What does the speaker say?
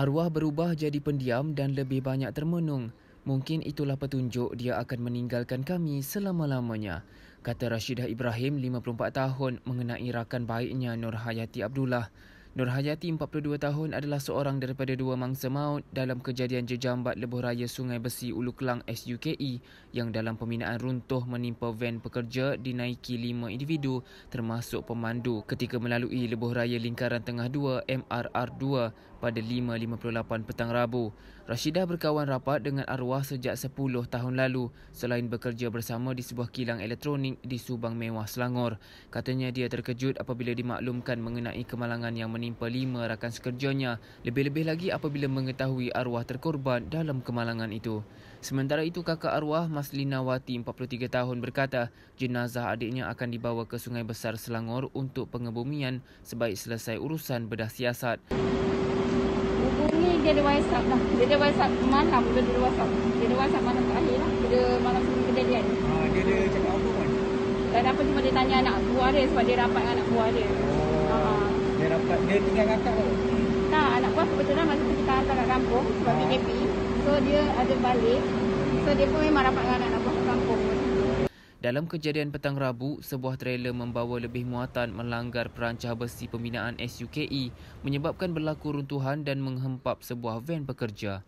Arwah berubah jadi pendiam dan lebih banyak termenung. Mungkin itulah petunjuk dia akan meninggalkan kami selama-lamanya, kata Rashidah Ibrahim, 54 tahun, mengenai rakan baiknya Nur Abdullah. Nur 42 tahun adalah seorang daripada dua mangsa maut dalam kejadian jejambat lebuh raya Sungai Besi Ulu Kelang SUKE yang dalam pembinaan runtuh menimpa van pekerja dinaiki lima individu termasuk pemandu ketika melalui lebuh raya lingkaran tengah 2 MRR2 pada 5.58 petang Rabu. Rashidah berkawan rapat dengan arwah sejak 10 tahun lalu selain bekerja bersama di sebuah kilang elektronik di Subang Mewah, Selangor. Katanya dia terkejut apabila dimaklumkan mengenai kemalangan yang men- menimpa lima rakan sekerjanya, lebih-lebih lagi apabila mengetahui arwah terkorban dalam kemalangan itu. Sementara itu, kakak arwah Maslina Wati, 43 tahun berkata, jenazah adiknya akan dibawa ke Sungai Besar Selangor untuk pengebumian sebaik selesai urusan bedah siasat. Hubungi dia ada WhatsApp lah. Dia ada WhatsApp malam bila dia ada WhatsApp. Dia ada WhatsApp malam terakhir lah. Bila malam sebelum kejadian. Ha, dia ada cakap apa kan? Tak ada apa cuma dia tanya anak buah dia sebab dia rapat dengan anak buah dia. Oh, dia tinggal dengan tu? Tak, anak buah kebetulan masa tu kita hantar kat kampung sebab ah. ha. PKP. So dia ada balik. So dia pun memang rapat dengan anak buah ke kampung. Dalam kejadian petang Rabu, sebuah trailer membawa lebih muatan melanggar perancah besi pembinaan SUKE menyebabkan berlaku runtuhan dan menghempap sebuah van pekerja.